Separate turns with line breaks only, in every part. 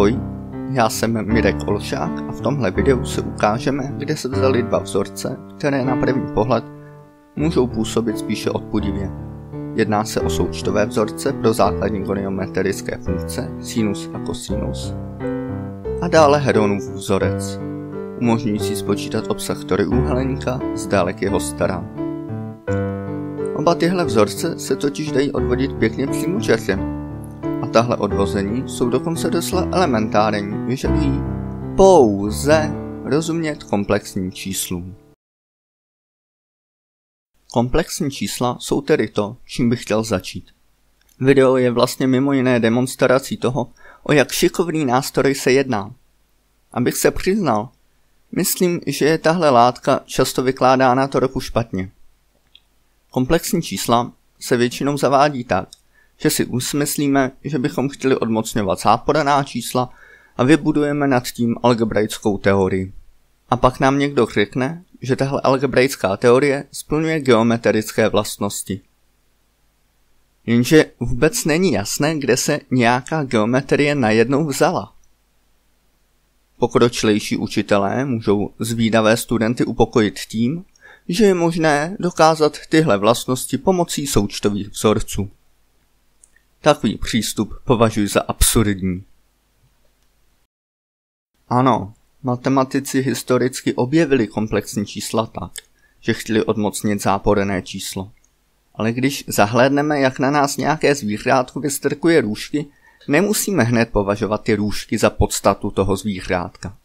Ahoj, já jsem Mirek Olšák a v tomhle videu se ukážeme, kde se vzaly dva vzorce, které na první pohled můžou působit spíše odpudivě. Jedná se o součtové vzorce pro základní goniometrické funkce sinus a kosinus a dále Heronův vzorec, umožňující spočítat obsah trojúhelníka z dálek jeho stran. Oba tyhle vzorce se totiž dají odvodit pěkně přímo časem, tahle odvození jsou dokonce doslova elementární, vyžadují pouze rozumět komplexním číslům. Komplexní čísla jsou tedy to, čím bych chtěl začít. Video je vlastně mimo jiné demonstrací toho, o jak šikovný nástroj se jedná. Abych se přiznal, myslím, že je tahle látka často vykládána to roku špatně. Komplexní čísla se většinou zavádí tak, že si usmyslíme, že bychom chtěli odmocňovat záporaná čísla a vybudujeme nad tím algebraickou teorii. A pak nám někdo řekne, že tahle algebraická teorie splňuje geometrické vlastnosti. Jenže vůbec není jasné, kde se nějaká geometrie najednou vzala. Pokročilejší učitelé můžou zvídavé studenty upokojit tím, že je možné dokázat tyhle vlastnosti pomocí součtových vzorců. Takový přístup považuji za absurdní. Ano, matematici historicky objevili komplexní čísla tak, že chtěli odmocnit záporené číslo. Ale když zahlédneme, jak na nás nějaké zvířátko vystrkuje růžky, nemusíme hned považovat ty růžky za podstatu toho zvířátka.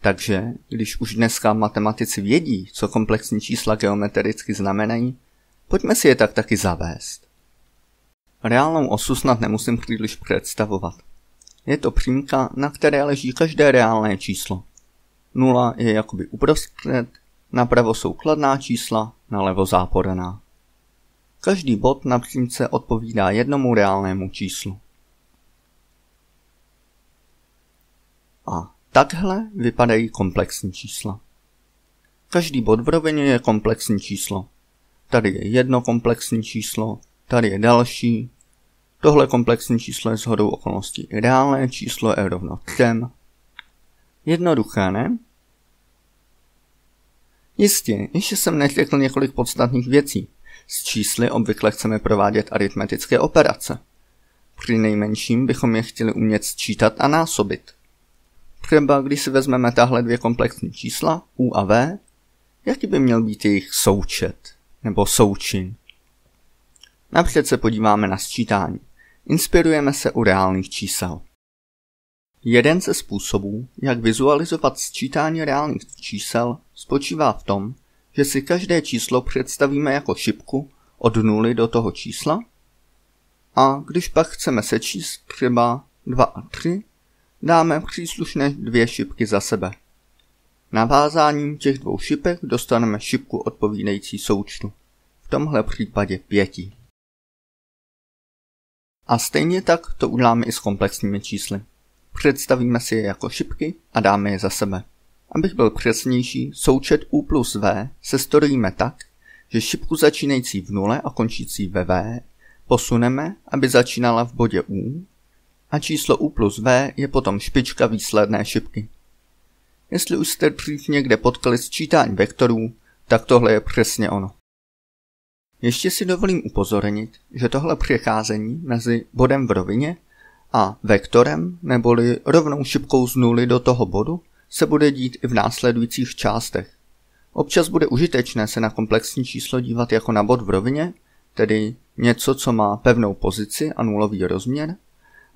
Takže, když už dneska matematici vědí, co komplexní čísla geometricky znamenají, pojďme si je tak taky zavést. Reálnou osu snad nemusím příliš představovat. Je to přímka, na které leží každé reálné číslo. Nula je jakoby uprostřed, napravo jsou kladná čísla, nalevo záporená. Každý bod na přímce odpovídá jednomu reálnému číslu. A takhle vypadají komplexní čísla. Každý bod v rovině je komplexní číslo. Tady je jedno komplexní číslo, tady je další, Tohle komplexní číslo je shodou okolností ideálné, číslo je rovno 3. Jednoduché, ne? Jistě, ještě jsem neřekl několik podstatných věcí. S čísly obvykle chceme provádět aritmetické operace. Při nejmenším bychom je chtěli umět sčítat a násobit. Třeba když si vezmeme tahle dvě komplexní čísla, U a V, jaký by měl být jejich součet, nebo součin. Napřed se podíváme na sčítání. Inspirujeme se u reálných čísel. Jeden ze způsobů, jak vizualizovat sčítání reálných čísel, spočívá v tom, že si každé číslo představíme jako šipku od nuly do toho čísla a když pak chceme sečíst třeba 2 a 3, dáme příslušné dvě šipky za sebe. Navázáním těch dvou šipek dostaneme šipku odpovídající součtu, v tomhle případě pěti. A stejně tak to uděláme i s komplexními čísly. Představíme si je jako šipky a dáme je za sebe. Abych byl přesnější, součet u plus v se storíme tak, že šipku začínající v nule a končící ve v posuneme, aby začínala v bodě u a číslo u plus v je potom špička výsledné šipky. Jestli už jste dřív někde potkali sčítání vektorů, tak tohle je přesně ono. Ještě si dovolím upozornit, že tohle přecházení mezi bodem v rovině a vektorem neboli rovnou šipkou z nuly do toho bodu se bude dít i v následujících částech. Občas bude užitečné se na komplexní číslo dívat jako na bod v rovině, tedy něco, co má pevnou pozici a nulový rozměr,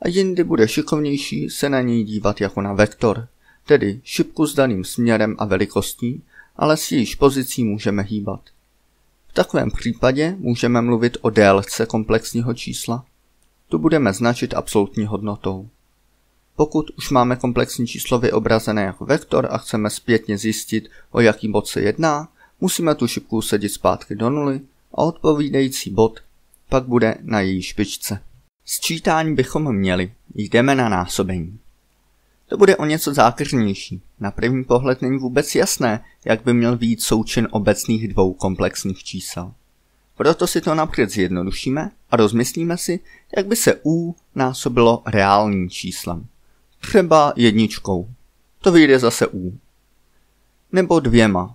a jindy bude šikovnější se na něj dívat jako na vektor, tedy šipku s daným směrem a velikostí, ale s jejíž pozicí můžeme hýbat. V takovém případě můžeme mluvit o délce komplexního čísla. Tu budeme značit absolutní hodnotou. Pokud už máme komplexní číslo vyobrazené jako vektor a chceme zpětně zjistit, o jaký bod se jedná, musíme tu šipku sedit zpátky do nuly a odpovídající bod pak bude na její špičce. Sčítání bychom měli, jdeme na násobení. To bude o něco zákeřnější. Na první pohled není vůbec jasné, jak by měl být součin obecných dvou komplexních čísel. Proto si to napřed zjednodušíme a rozmyslíme si, jak by se u násobilo reálným číslem. Třeba jedničkou. To vyjde zase u. Nebo dvěma.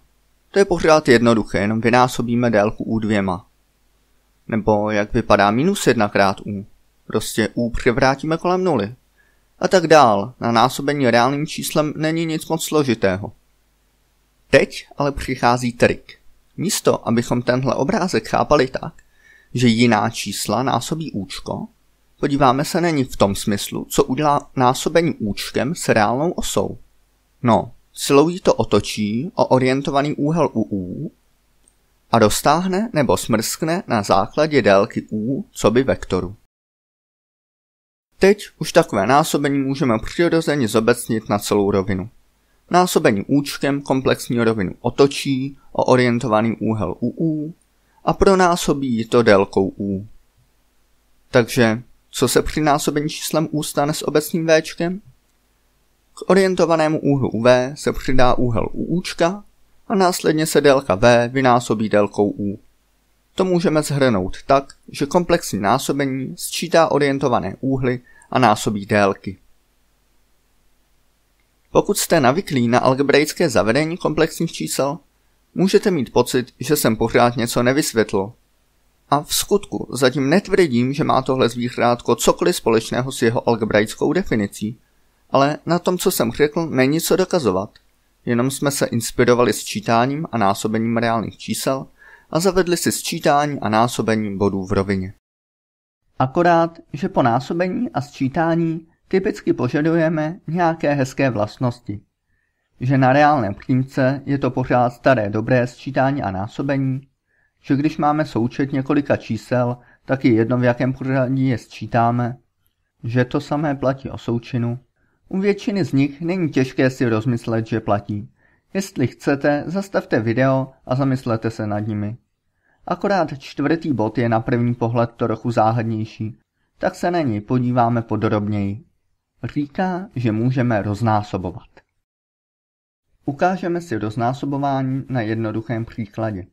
To je pořád jednoduché, jenom vynásobíme délku u dvěma. Nebo jak vypadá minus jedna krát u. Prostě u převrátíme kolem nuly a tak dál. Na násobení reálným číslem není nic moc složitého. Teď ale přichází trik. Místo, abychom tenhle obrázek chápali tak, že jiná čísla násobí účko, podíváme se není v tom smyslu, co udělá násobení účkem s reálnou osou. No, silou jí to otočí o orientovaný úhel u U a dostáhne nebo smrskne na základě délky U co by vektoru. Teď už takové násobení můžeme přirozeně zobecnit na celou rovinu. Násobení účkem komplexní rovinu otočí o orientovaný úhel UU a pronásobí ji to délkou U. Takže, co se při násobení číslem U stane s obecným V? K orientovanému úhlu v se přidá úhel u účka a následně se délka V vynásobí délkou U. To můžeme zhrnout tak, že komplexní násobení sčítá orientované úhly a násobí délky. Pokud jste navyklí na algebraické zavedení komplexních čísel, můžete mít pocit, že jsem pořád něco nevysvětlil. A v skutku zatím netvrdím, že má tohle zvířátko cokoliv společného s jeho algebraickou definicí, ale na tom, co jsem řekl, není co dokazovat. Jenom jsme se inspirovali sčítáním a násobením reálných čísel – a zavedli si sčítání a násobení bodů v rovině. Akorát, že po násobení a sčítání typicky požadujeme nějaké hezké vlastnosti. Že na reálném přímce je to pořád staré dobré sčítání a násobení, že když máme součet několika čísel, tak i jedno v jakém pořadí je sčítáme, že to samé platí o součinu. U většiny z nich není těžké si rozmyslet, že platí, Jestli chcete, zastavte video a zamyslete se nad nimi. Akorát čtvrtý bod je na první pohled trochu záhadnější, tak se na něj podíváme podrobněji. Říká, že můžeme roznásobovat. Ukážeme si roznásobování na jednoduchém příkladě.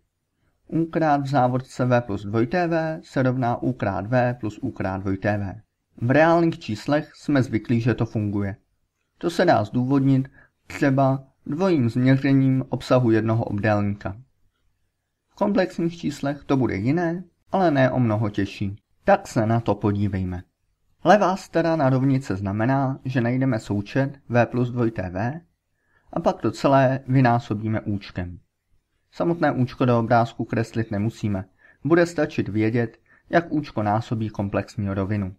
U krát v závodce V plus 2TV se rovná U krát V plus U krát 2TV. V reálných číslech jsme zvyklí, že to funguje. To se dá zdůvodnit třeba dvojím změřením obsahu jednoho obdélníka. V komplexních číslech to bude jiné, ale ne o mnoho těžší. Tak se na to podívejme. Levá strana rovnice znamená, že najdeme součet v plus 2v a pak to celé vynásobíme účkem. Samotné účko do obrázku kreslit nemusíme. Bude stačit vědět, jak účko násobí komplexní rovinu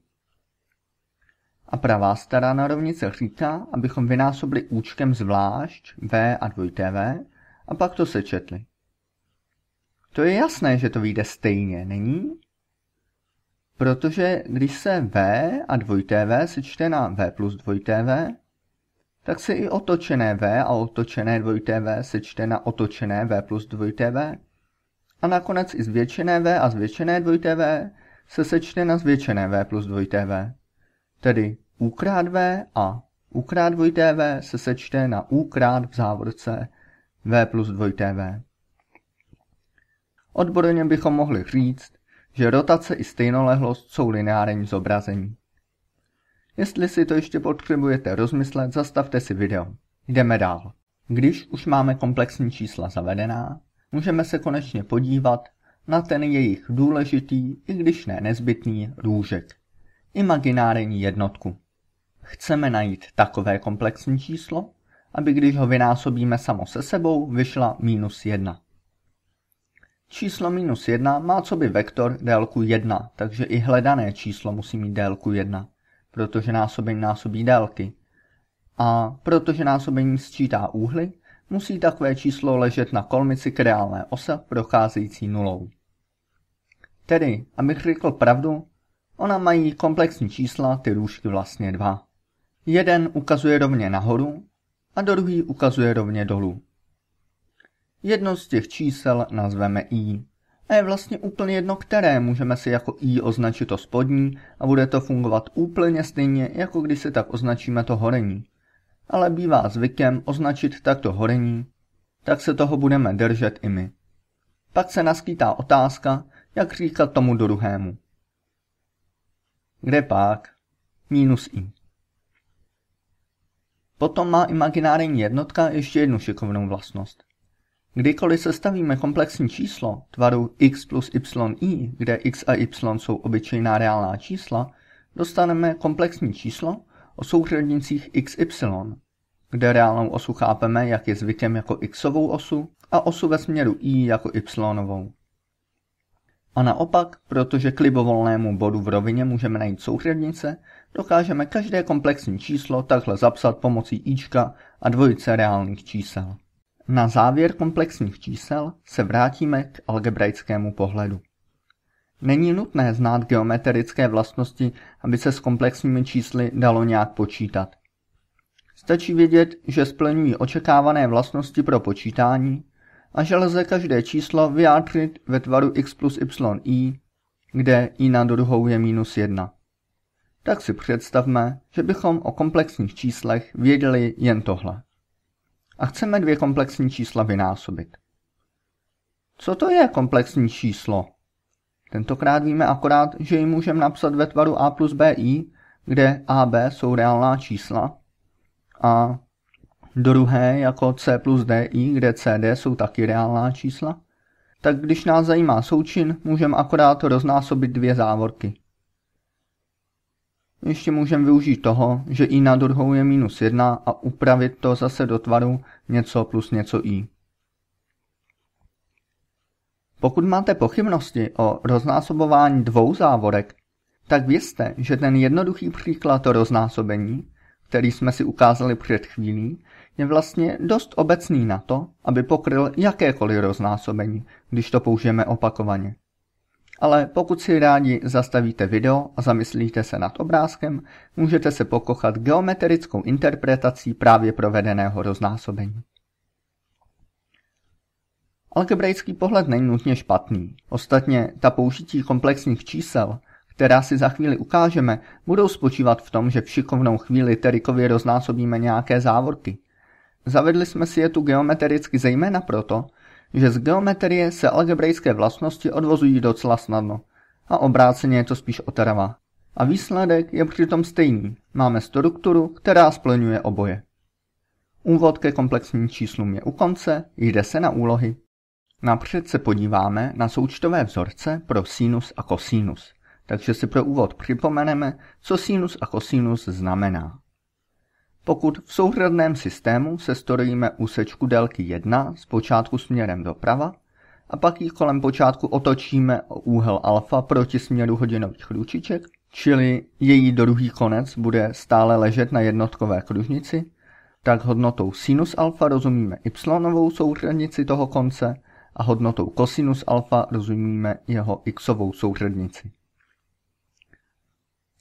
a pravá strana rovnice říká, abychom vynásobili účkem zvlášť v a 2tv a pak to sečetli. To je jasné, že to vyjde stejně, není? Protože když se v a 2tv sečte na v plus 2tv, tak se i otočené v a otočené 2tv sečte na otočené v plus 2tv. A nakonec i zvětšené v a zvětšené 2tv se sečte na zvětšené v plus 2tv. Tedy ukrát v a ukrát krát dvojité v se sečte na u krát v závorce v plus dvojité v. Odborně bychom mohli říct, že rotace i stejnolehlost jsou lineární zobrazení. Jestli si to ještě potřebujete rozmyslet, zastavte si video. Jdeme dál. Když už máme komplexní čísla zavedená, můžeme se konečně podívat na ten jejich důležitý, i když ne nezbytný, růžek. Imaginární jednotku. Chceme najít takové komplexní číslo, aby když ho vynásobíme samo se sebou, vyšla minus 1. Číslo minus 1 má co by vektor délku 1, takže i hledané číslo musí mít délku 1, protože násobení násobí délky. A protože násobení sčítá úhly, musí takové číslo ležet na kolmici k reálné ose procházející nulou. Tedy, abych řekl pravdu, ona mají komplexní čísla ty růžky vlastně dva. Jeden ukazuje rovně nahoru a druhý ukazuje rovně dolů. Jedno z těch čísel nazveme i. A je vlastně úplně jedno, které můžeme si jako i označit to spodní a bude to fungovat úplně stejně, jako když si tak označíme to horení. Ale bývá zvykem označit takto horení, tak se toho budeme držet i my. Pak se naskýtá otázka, jak říkat tomu druhému. Kde pak? Minus i. Potom má imaginární jednotka ještě jednu šikovnou vlastnost. Kdykoliv sestavíme komplexní číslo tvaru x plus yi, kde x a y jsou obyčejná reálná čísla, dostaneme komplexní číslo o souřadnicích xy, kde reálnou osu chápeme, jak je zvykem jako xovou osu a osu ve směru i jako y. A naopak, protože k libovolnému bodu v rovině můžeme najít souřadnice, dokážeme každé komplexní číslo takhle zapsat pomocí ička a dvojice reálných čísel. Na závěr komplexních čísel se vrátíme k algebraickému pohledu. Není nutné znát geometrické vlastnosti, aby se s komplexními čísly dalo nějak počítat. Stačí vědět, že splňují očekávané vlastnosti pro počítání a že lze každé číslo vyjádřit ve tvaru x plus y i, kde i na druhou je minus 1 tak si představme, že bychom o komplexních číslech věděli jen tohle. A chceme dvě komplexní čísla vynásobit. Co to je komplexní číslo? Tentokrát víme akorát, že ji můžeme napsat ve tvaru a plus bi, kde a b jsou reálná čísla a druhé jako c plus di, kde cd jsou taky reálná čísla. Tak když nás zajímá součin, můžeme akorát roznásobit dvě závorky. Ještě můžeme využít toho, že i na druhou je minus 1 a upravit to zase do tvaru něco plus něco i. Pokud máte pochybnosti o roznásobování dvou závorek, tak vězte, že ten jednoduchý příklad o roznásobení, který jsme si ukázali před chvílí, je vlastně dost obecný na to, aby pokryl jakékoliv roznásobení, když to použijeme opakovaně. Ale pokud si rádi zastavíte video a zamyslíte se nad obrázkem, můžete se pokochat geometrickou interpretací právě provedeného roznásobení. Algebraický pohled není nutně špatný. Ostatně ta použití komplexních čísel, která si za chvíli ukážeme, budou spočívat v tom, že v šikovnou chvíli terikově roznásobíme nějaké závorky. Zavedli jsme si je tu geometricky zejména proto, že z geometrie se algebraické vlastnosti odvozují docela snadno a obráceně je to spíš oterava. A výsledek je přitom stejný. Máme strukturu, která splňuje oboje. Úvod ke komplexním číslům je u konce, jde se na úlohy. Napřed se podíváme na součtové vzorce pro sinus a kosinus. Takže si pro úvod připomeneme, co sinus a kosinus znamená. Pokud v souhradném systému se sestoríme úsečku délky 1 z počátku směrem doprava a pak ji kolem počátku otočíme o úhel alfa proti směru hodinových ručiček, čili její druhý konec bude stále ležet na jednotkové kružnici, tak hodnotou sinus alfa rozumíme y souhradnici toho konce a hodnotou kosinus alfa rozumíme jeho xovou souhradnici.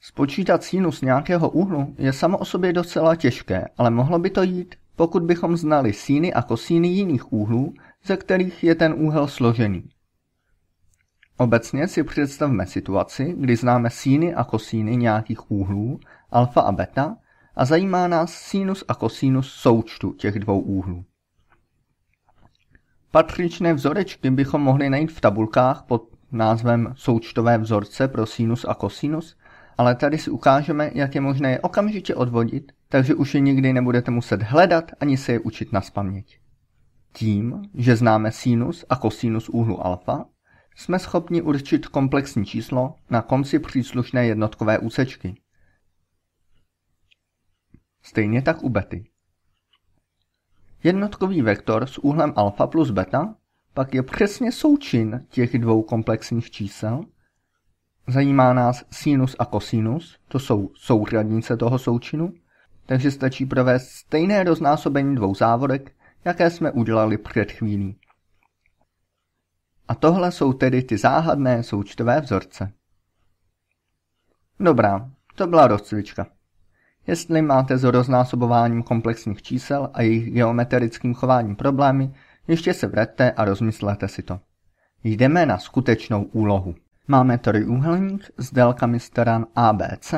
Spočítat sinus nějakého úhlu je samo o sobě docela těžké, ale mohlo by to jít, pokud bychom znali síny a kosíny jiných úhlů, ze kterých je ten úhel složený. Obecně si představme situaci, kdy známe síny a kosíny nějakých úhlů, alfa a beta, a zajímá nás sinus a kosinus součtu těch dvou úhlů. Patřičné vzorečky bychom mohli najít v tabulkách pod názvem součtové vzorce pro sinus a kosinus, ale tady si ukážeme, jak je možné je okamžitě odvodit, takže už je nikdy nebudete muset hledat ani se je učit na spaměť. Tím, že známe sinus a kosinus úhlu alfa, jsme schopni určit komplexní číslo na konci příslušné jednotkové úsečky. Stejně tak u bety. Jednotkový vektor s úhlem alfa plus beta pak je přesně součin těch dvou komplexních čísel, Zajímá nás sinus a kosinus, to jsou souřadnice toho součinu, takže stačí provést stejné roznásobení dvou závodek, jaké jsme udělali před chvílí. A tohle jsou tedy ty záhadné součtové vzorce. Dobrá, to byla rozcvička. Jestli máte s roznásobováním komplexních čísel a jejich geometrickým chováním problémy, ještě se vrete a rozmyslete si to. Jdeme na skutečnou úlohu. Máme trojúhelník s délkami stran ABC.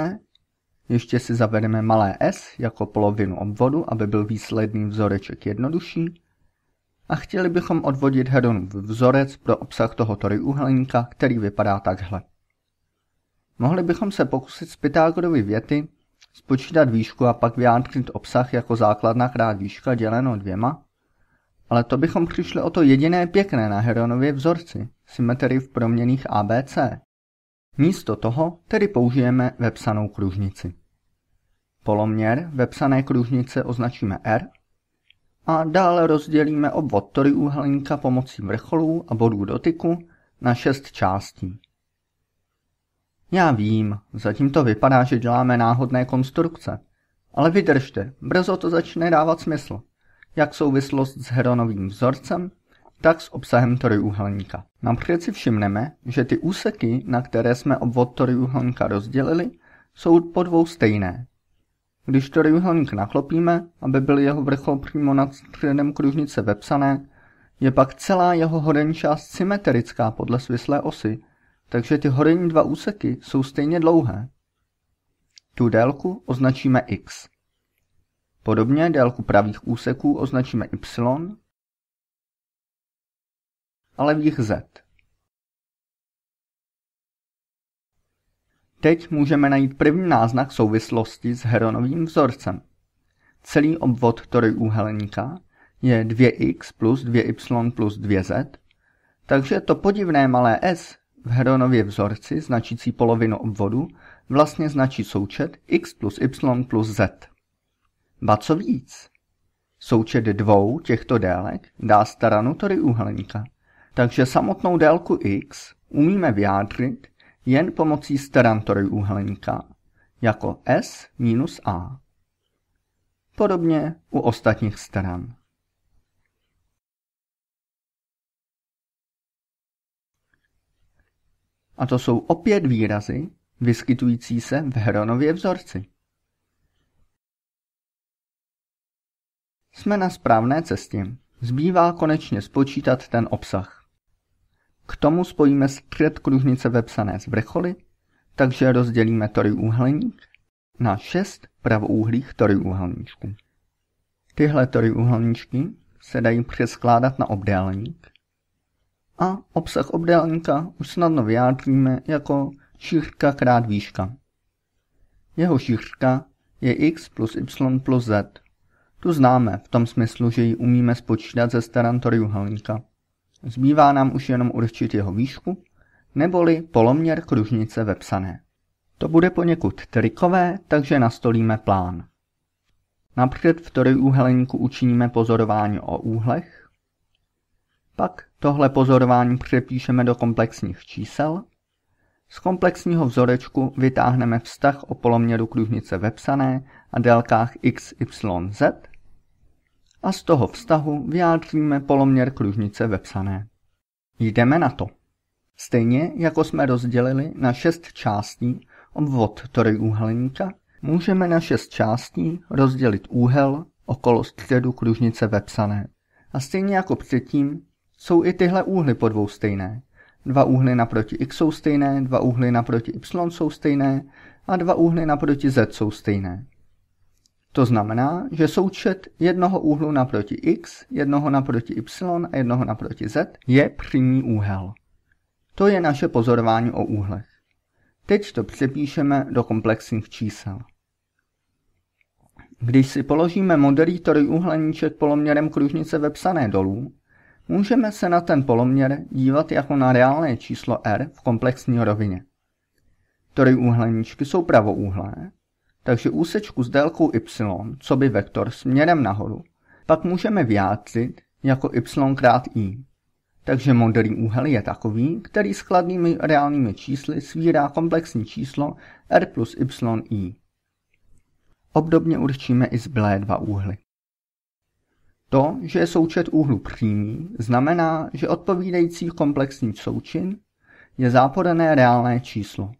Ještě si zavedeme malé s jako polovinu obvodu, aby byl výsledný vzoreček jednodušší. A chtěli bychom odvodit Hedonův vzorec pro obsah toho trojúhelníka, který vypadá takhle. Mohli bychom se pokusit z Pythagorovy věty spočítat výšku a pak vyjádřit obsah jako základná krát výška děleno dvěma, ale to bychom přišli o to jediné pěkné na Heronově vzorci – symetrii v proměných ABC. Místo toho tedy použijeme vepsanou kružnici. Poloměr vepsané kružnice označíme R a dále rozdělíme obvod trojúhelníka pomocí vrcholů a bodů dotyku na šest částí. Já vím, zatím to vypadá, že děláme náhodné konstrukce. Ale vydržte, brzo to začne dávat smysl. Jak souvislost s heronovým vzorcem, tak s obsahem trojúhelníka. Napřed si všimneme, že ty úseky, na které jsme obvod trojúhelníka rozdělili, jsou po dvou stejné. Když trojúhelník naklopíme, aby byl jeho vrchol přímo nad středem kružnice vepsané, je pak celá jeho horní část symetrická podle svislé osy, takže ty horní dva úseky jsou stejně dlouhé. Tu délku označíme x. Podobně délku pravých úseků označíme y ale v jich Z. Teď můžeme najít první náznak souvislosti s Heronovým vzorcem. Celý obvod trojúhelníka je 2x plus 2y plus 2z, takže to podivné malé s v Heronově vzorci značící polovinu obvodu vlastně značí součet x plus y plus z. Ba co víc, součet dvou těchto délek dá stranu trojúhelníka takže samotnou délku x umíme vyjádřit jen pomocí stran trojúhelníka, jako s minus a. Podobně u ostatních stran. A to jsou opět výrazy, vyskytující se v Heronově vzorci. Jsme na správné cestě. Zbývá konečně spočítat ten obsah. K tomu spojíme střed kružnice vepsané z vrcholy, takže rozdělíme trojúhelník na šest pravouhlých trojúhelníčků. Tyhle trojúhelníčky se dají přeskládat na obdélník a obsah obdélníka už snadno vyjádříme jako šířka krát výška. Jeho šířka je x plus y plus z. Tu známe v tom smyslu, že ji umíme spočítat ze stran trojuhelníka. Zbývá nám už jenom určit jeho výšku, neboli poloměr kružnice vepsané. To bude poněkud trikové, takže nastolíme plán. Napřed v trojúhelníku učiníme pozorování o úhlech, pak tohle pozorování přepíšeme do komplexních čísel, z komplexního vzorečku vytáhneme vztah o poloměru kružnice vepsané a délkách x, y, z a z toho vztahu vyjádříme poloměr kružnice vepsané. Jdeme na to. Stejně jako jsme rozdělili na šest částí obvod trojúhelníka, můžeme na šest částí rozdělit úhel okolo středu kružnice vepsané. A stejně jako předtím jsou i tyhle úhly po dvou stejné. Dva úhly naproti x jsou stejné, dva úhly naproti y jsou stejné a dva úhly naproti z jsou stejné. To znamená, že součet jednoho úhlu naproti x, jednoho naproti y a jednoho naproti z je přímý úhel. To je naše pozorování o úhlech. Teď to přepíšeme do komplexních čísel. Když si položíme modelý trojúhleníček poloměrem kružnice vepsané dolů, můžeme se na ten poloměr dívat jako na reálné číslo r v komplexní rovině. Trojúhleníčky jsou pravoúhlé, takže úsečku s délkou y, co by vektor směrem nahoru, pak můžeme vyjádřit jako y krát i. Takže modrý úhel je takový, který s chladnými reálnými čísly svírá komplexní číslo r plus y i. Obdobně určíme i zbylé dva úhly. To, že je součet úhlu přímý, znamená, že odpovídající komplexní součin je zápodané reálné číslo,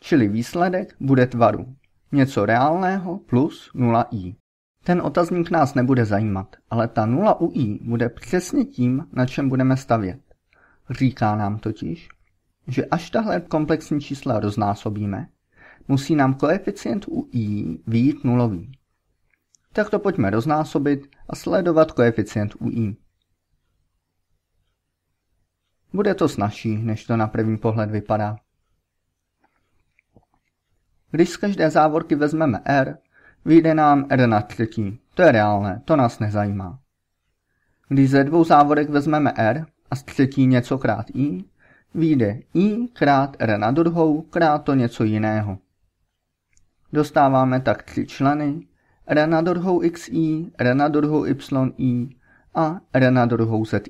čili výsledek bude tvaru něco reálného plus 0i. Ten otazník nás nebude zajímat, ale ta 0 u i bude přesně tím, na čem budeme stavět. Říká nám totiž, že až tahle komplexní čísla roznásobíme, musí nám koeficient u i výjít nulový. Tak to pojďme roznásobit a sledovat koeficient u i. Bude to snažší, než to na první pohled vypadá. Když z každé závorky vezmeme R, vyjde nám R na třetí. To je reálné, to nás nezajímá. Když ze dvou závorek vezmeme R a z třetí něco krát I, vyjde I krát R na druhou krát to něco jiného. Dostáváme tak tři členy, R na druhou XI, R na druhou YI a R na druhou ZI.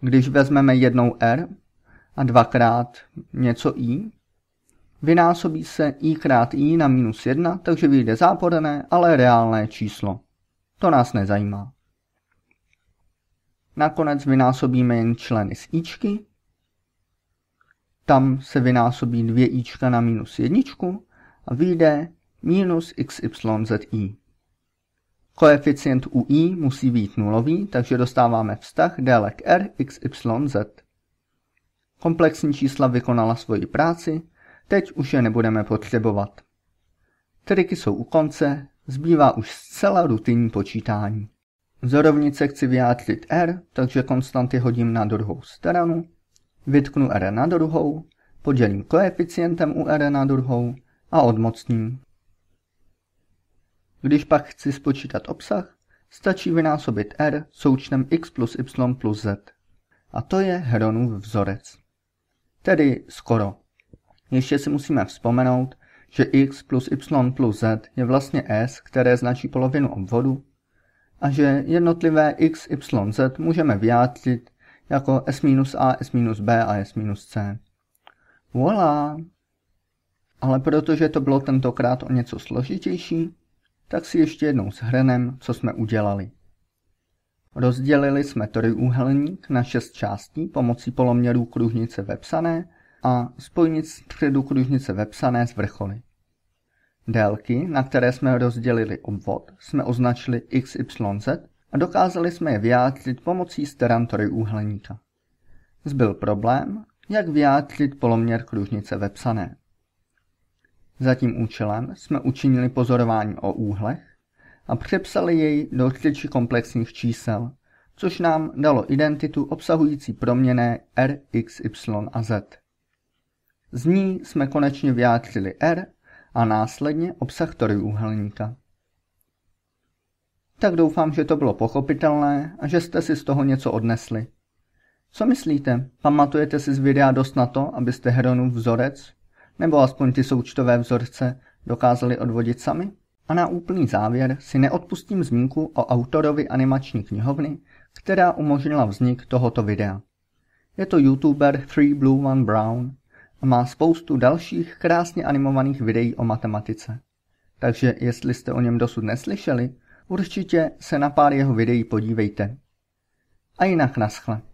Když vezmeme jednou R a dvakrát něco I, Vynásobí se i krát i na minus 1, takže vyjde záporné, ale reálné číslo. To nás nezajímá. Nakonec vynásobíme jen členy z ičky. Tam se vynásobí 2 ička na minus 1 a vyjde minus xyzi. Koeficient u i musí být nulový, takže dostáváme vztah délek r, x, y, z. Komplexní čísla vykonala svoji práci, Teď už je nebudeme potřebovat. Triky jsou u konce, zbývá už zcela rutinní počítání. rovnice chci vyjádřit R, takže konstanty hodím na druhou stranu, vytknu R na druhou, podělím koeficientem u R na druhou a odmocním. Když pak chci spočítat obsah, stačí vynásobit R součtem x plus y plus z. A to je Hronův vzorec. Tedy skoro ještě si musíme vzpomenout, že x plus y plus z je vlastně s, které značí polovinu obvodu, a že jednotlivé x, y, z můžeme vyjádřit jako s minus a, s minus b a s minus c. Voilà! Ale protože to bylo tentokrát o něco složitější, tak si ještě jednou shrnem, co jsme udělali. Rozdělili jsme trojúhelník na šest částí pomocí poloměrů kružnice vepsané a spojnic středu vepsané z vrcholy. Délky, na které jsme rozdělili obvod, jsme označili XYZ a dokázali jsme je vyjádřit pomocí stran trojúhelníka. Zbyl problém, jak vyjádřit poloměr kružnice vepsané. Za tím účelem jsme učinili pozorování o úhlech a přepsali jej do řeči komplexních čísel, což nám dalo identitu obsahující proměné r, x, y a z. Z ní jsme konečně vyjádřili R a následně obsah trojúhelníka. Tak doufám, že to bylo pochopitelné a že jste si z toho něco odnesli. Co myslíte, pamatujete si z videa dost na to, abyste Heronův vzorec, nebo aspoň ty součtové vzorce, dokázali odvodit sami? A na úplný závěr si neodpustím zmínku o autorovi animační knihovny, která umožnila vznik tohoto videa. Je to youtuber 3 Blue One Brown, a má spoustu dalších krásně animovaných videí o matematice. Takže jestli jste o něm dosud neslyšeli, určitě se na pár jeho videí podívejte. A jinak naschle.